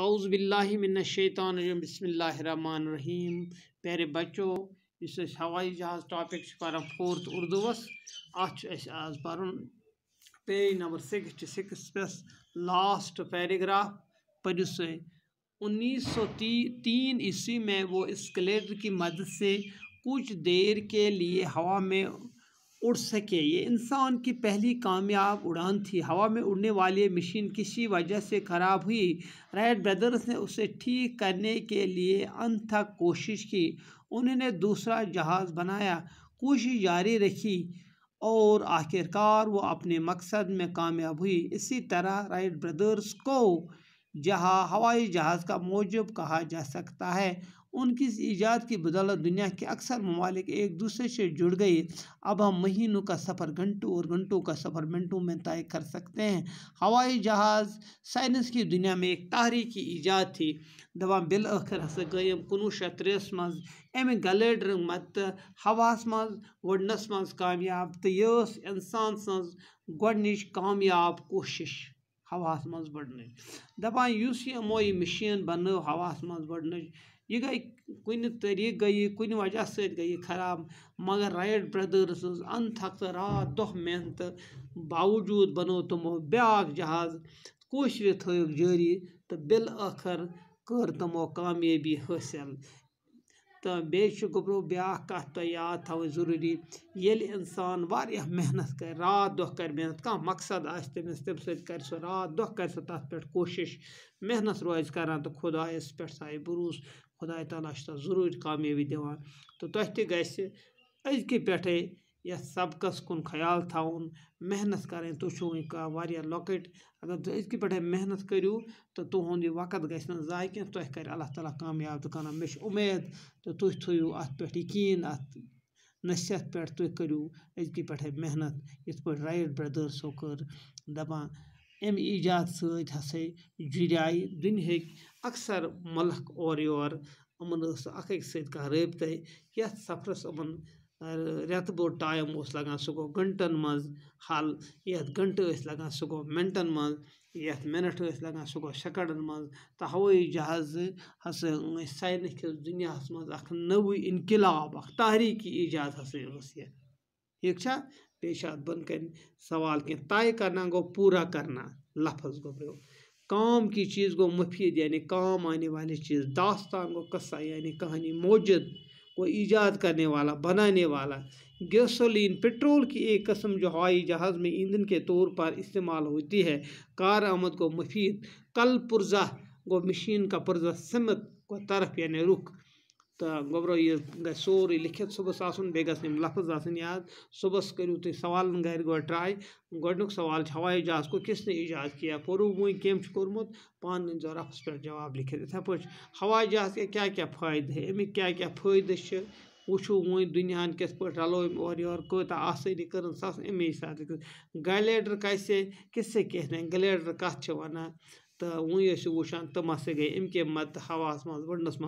اعوذ باللہ من الشیطان الرجیم بسم اللہ الرحمن الرحیم پیارے بچو اس ہوائی جہاز ٹاپک پڑا فورتھ اردوس اتھ پرن page number sixty six last paragraph پر سر انیس سو تین عیسوی میں وہ اسکلیٹر کی مدد سے کچھ دیر کے لیے ہوا میں اڑ سکے یہ انسان کی پہلی کامیاب اڑان تھی ہوا میں اڑنے والی مشین کسی وجہ سے خراب ہوئی رائٹ بردرس نے اسے ٹھیک کرنے کے لیے انتھک تک کوشش کی انہوں نے دوسرا جہاز بنایا کوشش جاری رکھی اور آخر کار وہ اپنے مقصد میں کامیاب ہوئی اسی طرح رائٹ بردرس کو جہاں ہوائی جہاز کا موجب کہا جا سکتا ہے ان کی ایجاد کی بدولت دنیا کے اکثر ممالک ایک دوسرے سے جڑ گئی اب ہم مہینوں کا سفر گھنٹوں اور گھنٹوں کا سفر منٹوں میں طے کر سکتے ہیں ہوائی جہاز سائنس کی دنیا میں ایک تحریکی ایجاد تھی دہاں بالآخر ہسا گئی کنوہ شیت ترس مز گلیڈر مت ہواس من وڈنس مز کامیاب تو یہ انسان سن گچ کامیاب کوشش ہواہس مز دپان اس یہ ہمو یہ مشین بنو ہواس مز بڑنچ یہ گئی کن طریق گئی کن وجہ ست گئی خراب مگر رائٹ بردرس ان تھکت رات دہ محنت باوجود بنو تمو بیاک جہاز کوشر جاری تو بالآخر کر تمو کامیابی حاصل تہٕ بیٚیہِ چھُ گوٚبرو بیٛاکھ کَتھ تۄہہِ یاد تھاوٕنۍ ضٔروٗری ییٚلہِ اِنسان واریاہ محنت کَرِ دۄہ کَرِ محنت کانٛہہ مقصد آسہِ آپ تمہ سکتے کَرِ سُہ رات پٮ۪ٹھ کوٗشِش محنت روزِ کَران تہٕ خۄدایَس پٮ۪ٹھ آئے بروس خۄداے تعالیٰ چھُ تَتھ ضٔروٗرۍ کامیٲبی دِوان تہٕ تۄہہِ تہِ گژھِ آزکہ پٮ۪ٹھَے یتھ سبقس کن خیال تاؤن محنت کریں واریاہ لۄکٕٹۍ اگر تُہۍ أزکہِ پٮ۪ٹھَے محنت کرو تو گژھِ نہٕ ضائع کی تۄہہِ کر اللہ تعالیٰ کامیاب تُہۍ تھٲیِو اَتھ پٮ۪ٹھ یقین ات نصیحت کٔرِو أزکہِ پٮ۪ٹھَے محنت یا برٛدٲرسو کٔر کر اَمہِ ام ایجاد ست جائے دُنہِکۍ اکثر ملک اورٕ یور کانٛہہ رابطے یَتھ سفرس یِمَن رٮ۪تہٕ بوٚڑ ٹایم اوس لَگان سُہ گوٚو گَنٹَن منٛز حل یَتھ گَنٹہٕ ٲسۍ لَگان سُہ گوٚو مِنٹَن منٛز یَتھ مِنَٹ ٲسۍ لَگان سُہ گوٚو سٮ۪کَنڈَن منٛز تہٕ ہَوٲیی جہازٕ ہَسا ٲسۍ ساینہٕ کِس دُنیاہَس منٛز اَکھ نٔوٕے اِنقِلاب اَکھ تحریٖکی ایٖجاد ہَسا ٲس یہِ ٹھیٖک چھا بیٚیہِ چھِ اَتھ بۄنہٕ کَنۍ سوال کینٛہہ طے کَرنا گوٚو پوٗرا کَرنا لفظ گوٚبرو کام کی چیٖز گوٚو مُفیٖد یعنی کام آنے والے چیٖز داستان گوٚو قٕصہ یعنی کہانی موجِد وہ ایجاد کرنے والا بنانے والا گیسولین پٹرول کی ایک قسم جو ہوائی جہاز میں ایندھن کے طور پر استعمال ہوتی ہے کارآمد کو مفید کل پرزہ گو مشین کا پرزہ سمت کو طرف یعنی رخ تہ گوبرو یہ گھ سوری لکھت صبح آن بی گھن لفظ آن یاد صبح کرو تھی سوال گھر گو ٹرائے گۄڈنیُک سوال ہوائی جہاز کو کس نے ایجاد کیا پورو وی کم کورمت پان ذو رفس پہ جواب لکھت اتھے پہ ہوائی جہاز کے کیا کیا فائدہ ہے امی کیا کیا فائدہ وچو وی دنیا کس پہ رلو اور یور کتہ آسانی کر سا امی سات گلیڈر کسے کس سے کہ گلیڈر کت سے ونان تو وی یس وچان تم سا گئی ام کے مد ہوا مز وڈنس مز